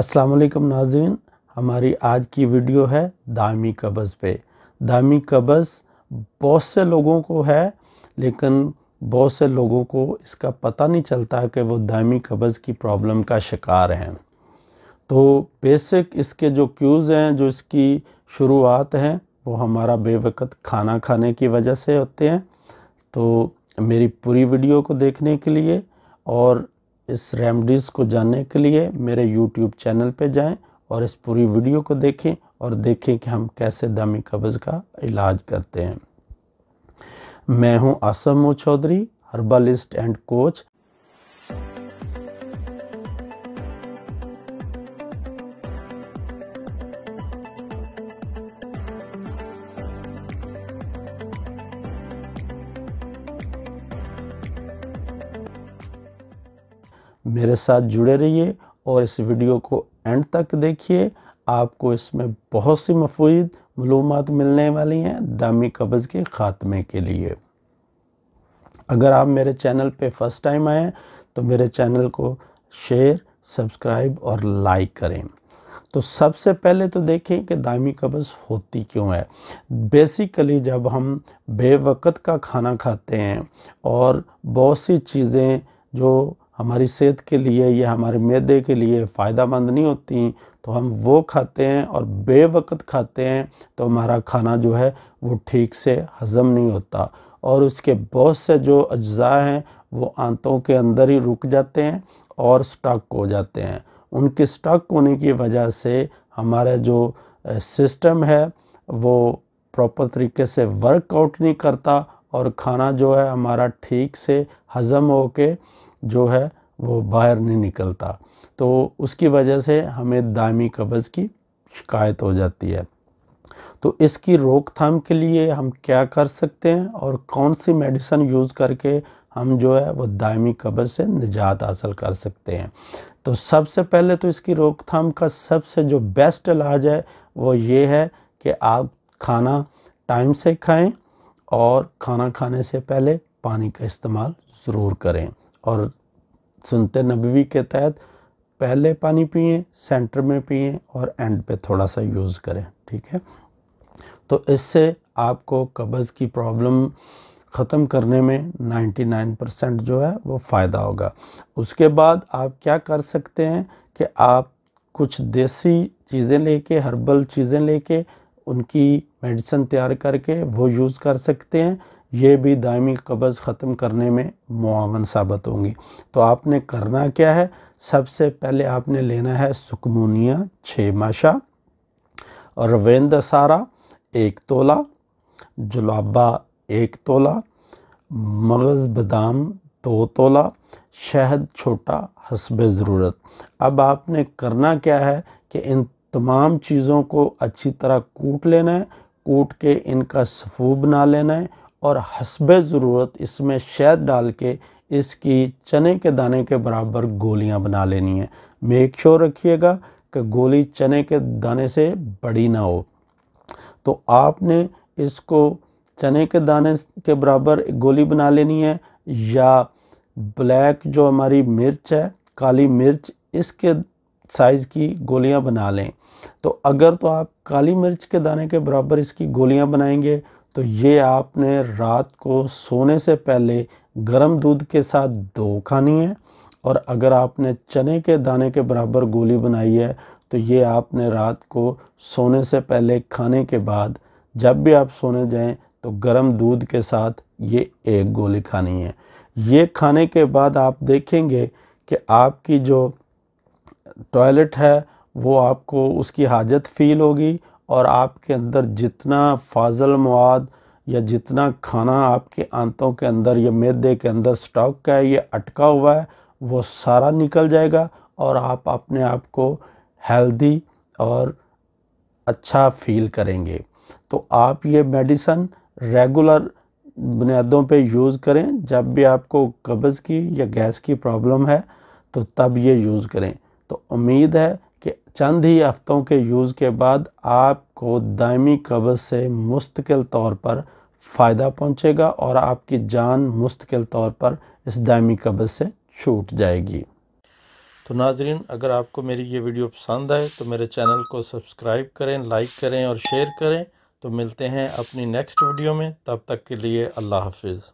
अस्सलाम वालेकुम नाजरीन हमारी आज की वीडियो है दामी कब्ज़ पे दामी कब्ज़ बहुत से लोगों को है लेकिन बहुत से लोगों को इसका पता नहीं चलता कि वो दामी कब्ज़ की प्रॉब्लम का शिकार हैं तो बेसिक इसके जो क्यूज़ हैं जो इसकी शुरुआत हैं वो हमारा बेवकत खाना खाने की वजह से होते हैं तो मेरी पूरी वीडियो को देखने के लिए और इस रेमडीज़ को जानने के लिए मेरे यूट्यूब चैनल पे जाएं और इस पूरी वीडियो को देखें और देखें कि हम कैसे दमी कब्ज़ का इलाज करते हैं मैं हूं Asam Chaudhary herbalist and coach मेरे साथ जुड़े रहिए और इस वीडियो को एंड तक देखिए आपको इसमें बहुत सी मफूद मलूम मिलने वाली हैं दामी कब्ज़ के ख़ात्मे के लिए अगर आप मेरे चैनल पे फर्स्ट टाइम आए तो मेरे चैनल को शेयर सब्सक्राइब और लाइक करें तो सबसे पहले तो देखें कि दामी कब्ज़ होती क्यों है बेसिकली जब हम बेवक़त का खाना खाते हैं और बहुत सी चीज़ें जो हमारी सेहत के लिए या हमारे मैदे के लिए फ़ायदा मंद नहीं होती तो हम वो खाते हैं और बेवक़त खाते हैं तो हमारा खाना जो है वो ठीक से हज़म नहीं होता और उसके बहुत से जो अज्जा हैं वो आंतों के अंदर ही रुक जाते हैं और स्टक हो जाते हैं उनके स्टक होने की वजह से हमारा जो सिस्टम है वो प्रॉपर तरीके से वर्कआउट नहीं करता और खाना जो है हमारा ठीक से हज़म हो के जो है वो बाहर नहीं निकलता तो उसकी वजह से हमें दायमी कब्ज़ की शिकायत हो जाती है तो इसकी रोकथाम के लिए हम क्या कर सकते हैं और कौन सी मेडिसन यूज़ करके हम जो है वो दायमी कब्ज़ से निजात हासिल कर सकते हैं तो सबसे पहले तो इसकी रोकथाम का सबसे जो बेस्ट इलाज है वो ये है कि आप खाना टाइम से खाएं और खाना खाने से पहले पानी का इस्तेमाल ज़रूर करें और सुनते नबी के तहत पहले पानी पिए सेंटर में पिए और एंड पे थोड़ा सा यूज़ करें ठीक है तो इससे आपको कब्ज़ की प्रॉब्लम ख़त्म करने में 99 परसेंट जो है वो फ़ायदा होगा उसके बाद आप क्या कर सकते हैं कि आप कुछ देसी चीज़ें लेके हर्बल चीज़ें लेके उनकी मेडिसिन तैयार करके वो यूज़ कर सकते हैं ये भी दायमी कब्ज़ ख़त्म करने में मुआवन साबित होंगी तो आपने करना क्या है सबसे पहले आपने लेना है सुकमोनिया छः माशा रविंद सारा एक तोला जुलाबा एक तोला मगज़ बादाम दो तोला शहद छोटा हसब ज़रूरत अब आपने करना क्या है कि इन तमाम चीज़ों को अच्छी तरह कूट लेना है कूट के इनका सफ़ू बना लेना है और हसब ज़रूरत इसमें शहद डाल के इसकी चने के दाने के बराबर गोलियां बना लेनी है मेक श्योर रखिएगा कि गोली चने के दाने से बड़ी ना हो तो आपने इसको चने के दाने के बराबर गोली बना लेनी है या ब्लैक जो हमारी मिर्च है काली मिर्च इसके साइज़ की गोलियां बना लें तो अगर तो आप काली मिर्च के दाने के बराबर इसकी गोलियां बनाएंगे तो ये आपने रात को सोने से पहले गर्म दूध के साथ दो खानी है और अगर आपने चने के दाने के बराबर गोली बनाई है तो ये आपने रात को सोने से पहले खाने के बाद जब भी आप सोने जाएं तो गर्म दूध के साथ ये एक गोली खानी है ये खाने के बाद आप देखेंगे कि आपकी जो टॉयलेट है वो आपको उसकी हाजत फील होगी और आपके अंदर जितना फाजल मवाद या जितना खाना आपके आंतों के अंदर या मैदे के अंदर स्टॉक का है ये अटका हुआ है वो सारा निकल जाएगा और आप अपने आप को हेल्दी और अच्छा फील करेंगे तो आप ये मेडिसन रेगुलर बुनियादों पे यूज़ करें जब भी आपको कब्ज़ की या गैस की प्रॉब्लम है तो तब ये यूज़ करें तो उम्मीद है कि चंद ही हफ्तों के यूज़ के बाद आपको दायमी कब्ज़ से मुस्तकिल तौर पर फ़ायदा पहुँचेगा और आपकी जान मुस्तकिल तौर पर इस दायमी कब्ज़ से छूट जाएगी तो नाजरीन अगर आपको मेरी ये वीडियो पसंद आए तो मेरे चैनल को सब्सक्राइब करें लाइक करें और शेयर करें तो मिलते हैं अपनी नेक्स्ट वीडियो में तब तक के लिए अल्लाह हाफिज़